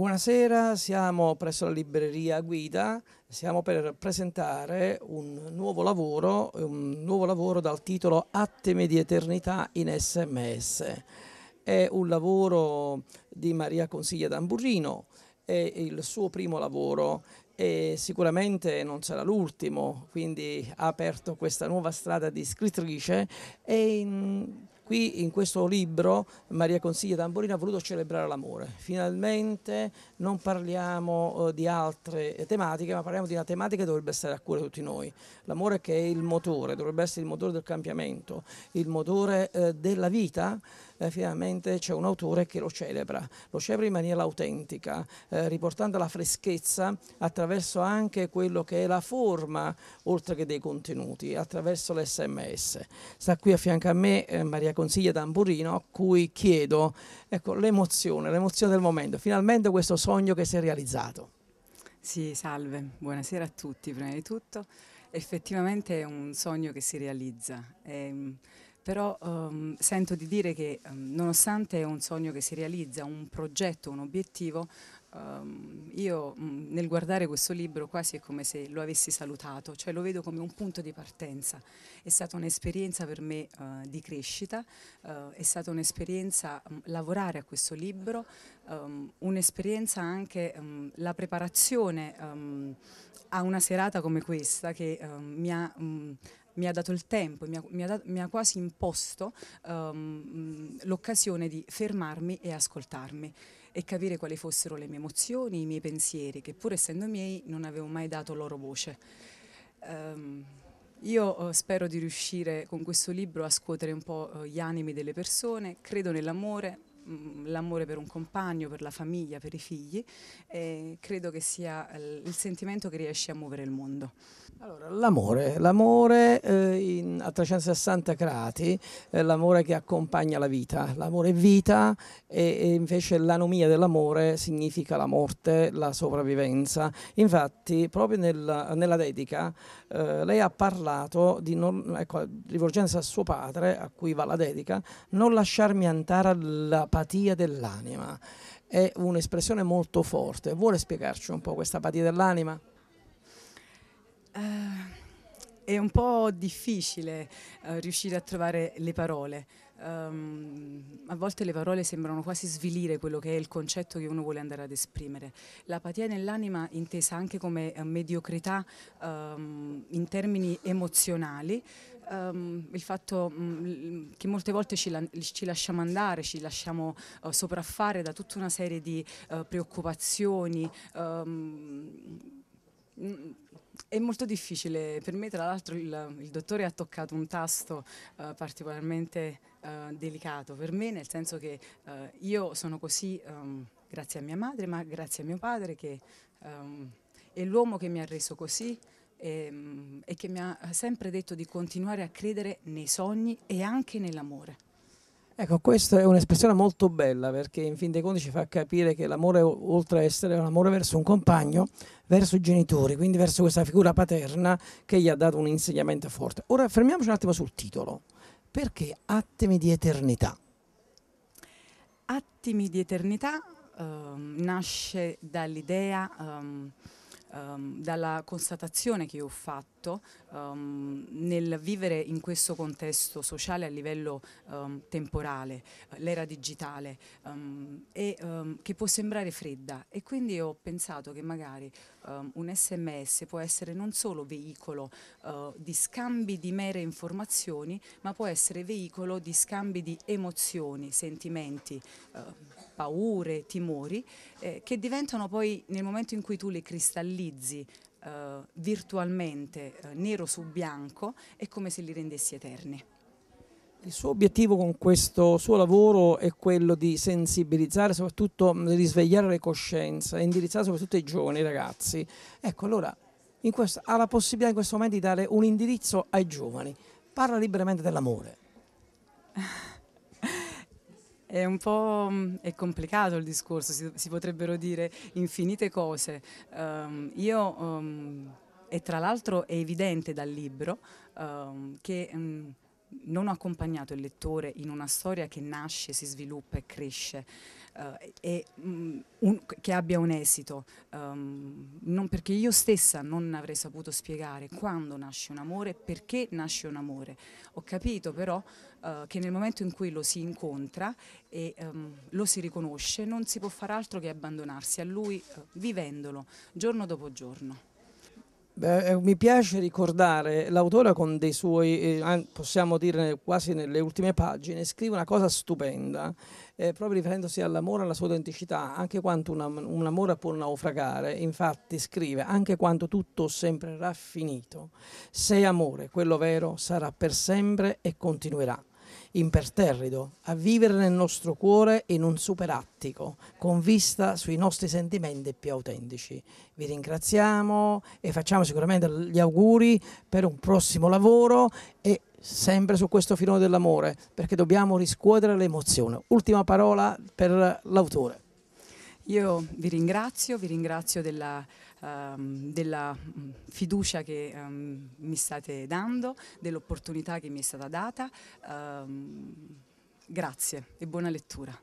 Buonasera, siamo presso la libreria Guida, siamo per presentare un nuovo lavoro, un nuovo lavoro dal titolo Attimi di Eternità in SMS. È un lavoro di Maria Consiglia d'Amburrino, è il suo primo lavoro e sicuramente non sarà l'ultimo, quindi ha aperto questa nuova strada di scrittrice e mm, Qui in questo libro Maria Consiglia Tamborino ha voluto celebrare l'amore. Finalmente non parliamo eh, di altre tematiche, ma parliamo di una tematica che dovrebbe stare a cuore a tutti noi. L'amore che è il motore, dovrebbe essere il motore del cambiamento, il motore eh, della vita eh, finalmente c'è un autore che lo celebra, lo celebra in maniera autentica, eh, riportando la freschezza attraverso anche quello che è la forma, oltre che dei contenuti, attraverso l'SMS. Sta qui a fianco a me eh, Maria Consiglia Tamburino, a cui chiedo ecco, l'emozione, l'emozione del momento, finalmente questo sogno che si è realizzato. Sì, salve, buonasera a tutti prima di tutto. Effettivamente è un sogno che si realizza. È, però um, sento di dire che um, nonostante è un sogno che si realizza, un progetto, un obiettivo, um, io nel guardare questo libro quasi è come se lo avessi salutato, cioè lo vedo come un punto di partenza. È stata un'esperienza per me uh, di crescita, uh, è stata un'esperienza lavorare a questo libro, un'esperienza anche la preparazione a una serata come questa che mi ha mi ha dato il tempo, mi ha, mi ha, da, mi ha quasi imposto um, l'occasione di fermarmi e ascoltarmi e capire quali fossero le mie emozioni, i miei pensieri, che pur essendo miei non avevo mai dato loro voce. Um, io eh, spero di riuscire con questo libro a scuotere un po' eh, gli animi delle persone, credo nell'amore, Mm, l'amore per un compagno, per la famiglia, per i figli, eh, credo che sia eh, il sentimento che riesce a muovere il mondo. Allora, l'amore, l'amore eh, a 360 gradi, è eh, l'amore che accompagna la vita, l'amore è vita e, e invece l'anomia dell'amore significa la morte, la sopravvivenza. Infatti proprio nel, nella dedica eh, lei ha parlato di non, ecco, rivolgendosi a suo padre, a cui va la dedica, non lasciarmi andare alla parola apatia dell'anima. È un'espressione molto forte. Vuole spiegarci un po' questa apatia dell'anima? Uh, è un po' difficile uh, riuscire a trovare le parole Um, a volte le parole sembrano quasi svilire quello che è il concetto che uno vuole andare ad esprimere. L'apatia nell'anima intesa anche come eh, mediocrità um, in termini emozionali, um, il fatto mm, che molte volte ci, la ci, lasciamo andare, ci lasciamo uh, sopraffare da tutta una serie di uh, preoccupazioni mm, è molto difficile, per me tra l'altro il, il, dottore ha toccato un tasto uh, particolarmente uh, delicato per me, nel senso che uh, io sono così um, grazie a mia madre, ma grazie a mio padre che um, è l'uomo che mi ha reso così e, um, e che mi ha sempre detto di continuare a credere nei sogni e anche nell'amore. Ecco, questa è un'espressione molto bella perché in fin dei conti ci fa capire che l'amore, oltre a essere un amore verso un compagno, verso i genitori, quindi verso questa figura paterna che gli ha dato un insegnamento forte. Ora fermiamoci un attimo sul titolo. Perché Attimi di Eternità? Attimi di Eternità um, nasce dall'idea, um, um, dalla constatazione che io ho fatto fatto um, ehm, nel vivere in questo contesto sociale a livello um, temporale, eh, l'era digitale, um, e, che può sembrare fredda e quindi ho pensato che magari un sms può essere non solo veicolo uh, di scambi di mere informazioni, ma può essere veicolo di scambi di emozioni, sentimenti, uh, paure, timori, eh, che diventano poi nel momento in cui tu le cristallizzi, eh, virtualmente eh, nero su bianco è come se li rendessi eterni. Il suo obiettivo con questo suo lavoro è quello di sensibilizzare, soprattutto mm, risvegliare le coscienze, indirizzare soprattutto i giovani, i ragazzi. Ecco, allora questo, ha la possibilità in questo momento di dare un indirizzo ai giovani. Parla liberamente dell'amore. È un po' mm, è complicato il discorso, si, si potrebbero dire infinite cose. Um, io, um, e tra l'altro è evidente dal libro um, che mm, non ho accompagnato il lettore in una storia che nasce, si sviluppa e cresce eh, e mh, mm, un, che abbia un esito, um, non perché io stessa non avrei saputo spiegare quando nasce un amore, perché nasce un amore. Ho capito però eh, che nel momento in cui lo si incontra e um, lo si riconosce non si può fare altro che abbandonarsi a lui eh, vivendolo giorno dopo giorno. Beh, eh, mi piace ricordare l'autore con dei suoi, eh, possiamo dire quasi nelle ultime pagine, scrive una cosa stupenda, eh, proprio riferendosi all'amore, alla sua autenticità, anche quanto una, un amore può naufragare, infatti scrive, anche quando tutto sembrerà finito, se amore, quello vero, sarà per sempre e continuerà imperterrido, a vivere nel nostro cuore in un superattico, con vista sui nostri sentimenti più autentici. Vi ringraziamo e facciamo sicuramente gli auguri per un prossimo lavoro e sempre su questo filone dell'amore, perché dobbiamo riscuotere l'emozione. Ultima parola per l'autore. Io vi ringrazio, vi ringrazio della, um, della mm, fiducia che um, mi state dando, dell'opportunità che mi è stata data. Um, grazie e buona lettura.